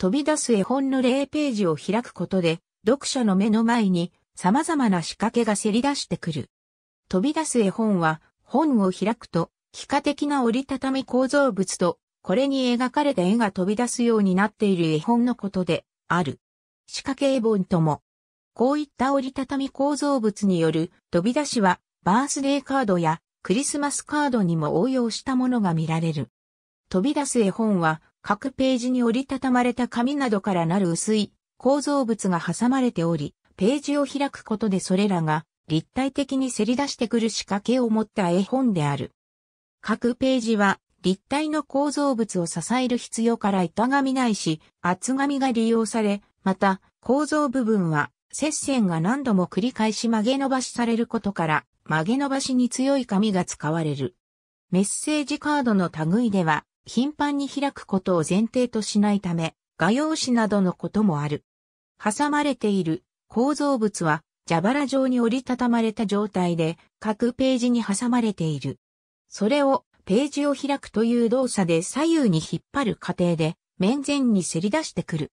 飛び出す絵本の例ページを開くことで、読者の目の前に様々な仕掛けがせり出してくる。飛び出す絵本は、本を開くと、幾何的な折りたたみ構造物と、これに描かれた絵が飛び出すようになっている絵本のことで、ある。仕掛け絵本とも。こういった折りたたみ構造物による飛び出しは、バースデーカードやクリスマスカードにも応用したものが見られる。飛び出す絵本は、各ページに折りたたまれた紙などからなる薄い構造物が挟まれており、ページを開くことでそれらが立体的にせり出してくる仕掛けを持った絵本である。各ページは立体の構造物を支える必要から板紙ないし厚紙が利用され、また構造部分は接線が何度も繰り返し曲げ伸ばしされることから曲げ伸ばしに強い紙が使われる。メッセージカードの類では頻繁に開くことを前提としないため、画用紙などのこともある。挟まれている構造物は蛇腹状に折りたたまれた状態で各ページに挟まれている。それをページを開くという動作で左右に引っ張る過程で面前にせり出してくる。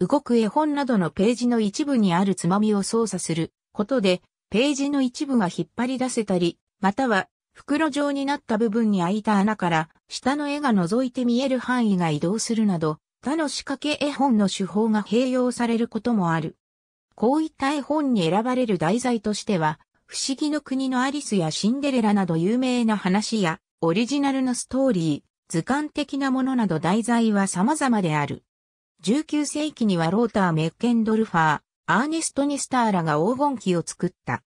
動く絵本などのページの一部にあるつまみを操作することでページの一部が引っ張り出せたり、または袋状になった部分に開いた穴から下の絵が覗いて見える範囲が移動するなど、他の仕掛け絵本の手法が併用されることもある。こういった絵本に選ばれる題材としては、不思議の国のアリスやシンデレラなど有名な話や、オリジナルのストーリー、図鑑的なものなど題材は様々である。19世紀にはローター・メッケンドルファー、アーネスト・ニスターらが黄金期を作った。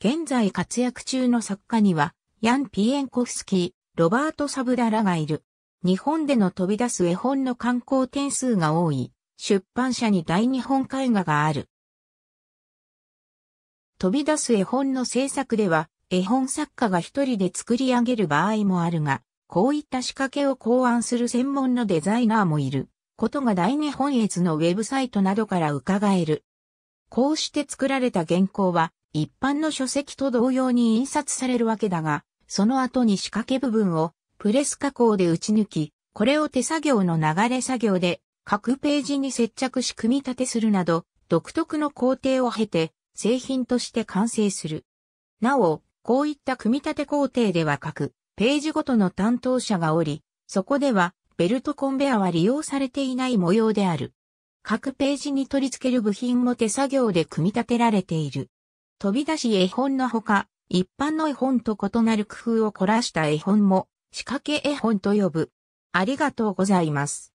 現在活躍中の作家には、ヤン・ピエンコフスキー、ロバート・サブダラがいる。日本での飛び出す絵本の観光点数が多い、出版社に大日本絵画がある。飛び出す絵本の制作では、絵本作家が一人で作り上げる場合もあるが、こういった仕掛けを考案する専門のデザイナーもいる。ことが大日本絵図のウェブサイトなどから伺える。こうして作られた原稿は一般の書籍と同様に印刷されるわけだが、その後に仕掛け部分をプレス加工で打ち抜き、これを手作業の流れ作業で各ページに接着し組み立てするなど、独特の工程を経て製品として完成する。なお、こういった組み立て工程では各ページごとの担当者がおり、そこではベルトコンベアは利用されていない模様である。各ページに取り付ける部品も手作業で組み立てられている。飛び出し絵本のほか、一般の絵本と異なる工夫を凝らした絵本も仕掛け絵本と呼ぶ。ありがとうございます。